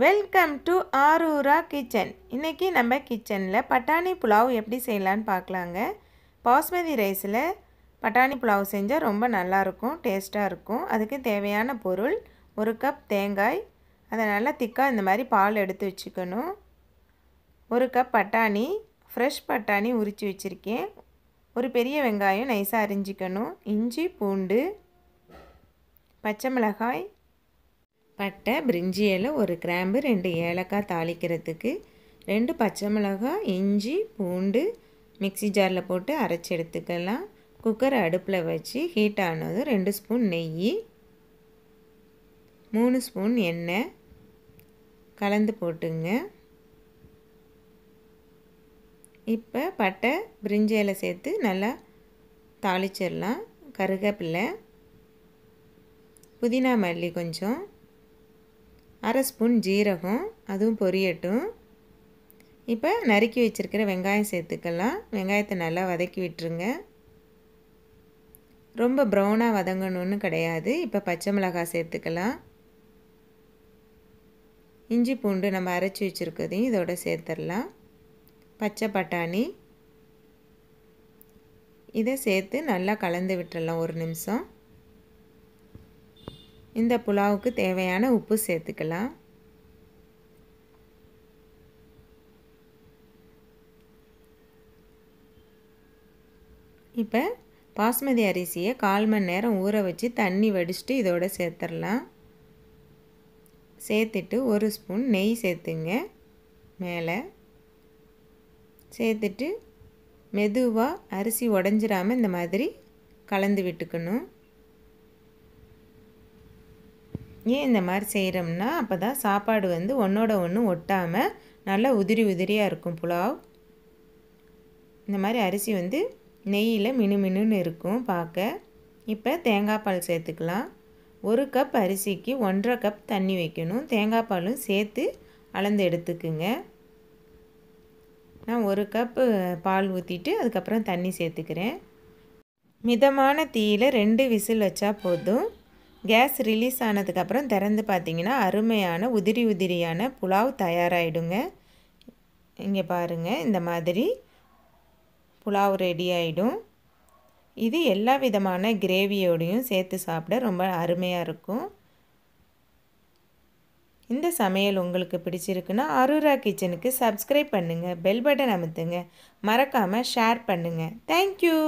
welcome to ஆரூரா kitchen இன்றைக்கி நம்ம கிச்சனில் பட்டாணி புலாவ் எப்படி செய்யலான்னு பார்க்கலாங்க பாஸ்மதி ரைஸில் பட்டாணி புலாவ் செஞ்சால் ரொம்ப நல்லாயிருக்கும் டேஸ்ட்டாக இருக்கும் அதுக்கு தேவையான பொருள் ஒரு கப் தேங்காய் அதை நல்லா திக்காக இந்த மாதிரி பால் எடுத்து வச்சுக்கணும் ஒரு கப் பட்டாணி ஃப்ரெஷ் பட்டாணி உரித்து வச்சுருக்கேன் ஒரு பெரிய வெங்காயம் நைஸாக அரிஞ்சிக்கணும் இஞ்சி பூண்டு பச்சை மிளகாய் பட்டை பிரிஞ்சி இலை ஒரு கிராம்பு ரெண்டு ஏலக்காய் தாளிக்கிறதுக்கு ரெண்டு பச்சை மிளகாய் இஞ்சி பூண்டு மிக்சி ஜாரில் போட்டு அரைச்சி எடுத்துக்கலாம் குக்கர் அடுப்பில் வச்சு ஹீட் ஆனதும் ரெண்டு ஸ்பூன் நெய் மூணு ஸ்பூன் எண்ணெய் கலந்து போட்டுங்க இப்போ பட்டை இலை சேர்த்து நல்லா தாளிச்சிடலாம் கருகப்பில் புதினா மல்லி கொஞ்சம் அரை ஸ்பூன் ஜீரகம் அதுவும் பொரியட்டும் இப்போ நறுக்கி வச்சுருக்கிற வெங்காயம் சேர்த்துக்கலாம் வெங்காயத்தை நல்லா வதக்கி விட்டுருங்க ரொம்ப ப்ரௌனாக வதங்கணும்னு கிடையாது இப்போ பச்சை மிளகாய் சேர்த்துக்கலாம் இஞ்சி பூண்டு நம்ம அரைச்சி வச்சுருக்கதையும் இதோட சேர்த்துடலாம் பச்சை பட்டாணி இதை சேர்த்து நல்லா கலந்து விட்டுடலாம் ஒரு நிமிஷம் இந்த புலாவுக்கு தேவையான உப்பு சேர்த்துக்கலாம் இப்போ பாஸ்மதி அரிசியை கால் மணி நேரம் ஊற வச்சு தண்ணி வடிச்சுட்டு இதோட சேர்த்துடலாம் சேர்த்துட்டு ஒரு ஸ்பூன் நெய் சேர்த்துங்க மேலே சேர்த்துட்டு மெதுவாக அரிசி உடஞ்சிராமல் இந்த மாதிரி கலந்து விட்டுக்கணும் ஏன் இந்த மாதிரி செய்கிறோம்னா அப்போ தான் சாப்பாடு வந்து ஒன்றோட ஒன்று ஒட்டாமல் நல்லா உதிரி உதிரியாக இருக்கும் புலாவ் இந்த மாதிரி அரிசி வந்து நெய்யில் மினு மினுன்னு இருக்கும் பார்க்க இப்போ தேங்காய் பால் சேர்த்துக்கலாம் ஒரு கப் அரிசிக்கு ஒன்றரை கப் தண்ணி வைக்கணும் தேங்காய் பாலும் சேர்த்து அளந்து எடுத்துக்குங்க நான் ஒரு கப்பு பால் ஊற்றிட்டு அதுக்கப்புறம் தண்ணி சேர்த்துக்கிறேன் மிதமான தீயில் ரெண்டு விசில் வச்சா போதும் கேஸ் ரிலீஸ் ஆனதுக்கப்புறம் திறந்து பார்த்திங்கன்னா அருமையான உதிரி உதிரியான புலாவ் தயாராகிடுங்க இங்கே பாருங்கள் இந்த மாதிரி புலாவ் ரெடி ஆகிடும் இது எல்லா விதமான கிரேவியோடையும் சேர்த்து சாப்பிட ரொம்ப அருமையாக இருக்கும் இந்த சமையல் உங்களுக்கு பிடிச்சிருக்குன்னா அருரா கிச்சனுக்கு சப்ஸ்கிரைப் பண்ணுங்கள் பெல் பட்டன் அமுத்துங்க மறக்காமல் ஷேர் பண்ணுங்கள் தேங்க்யூ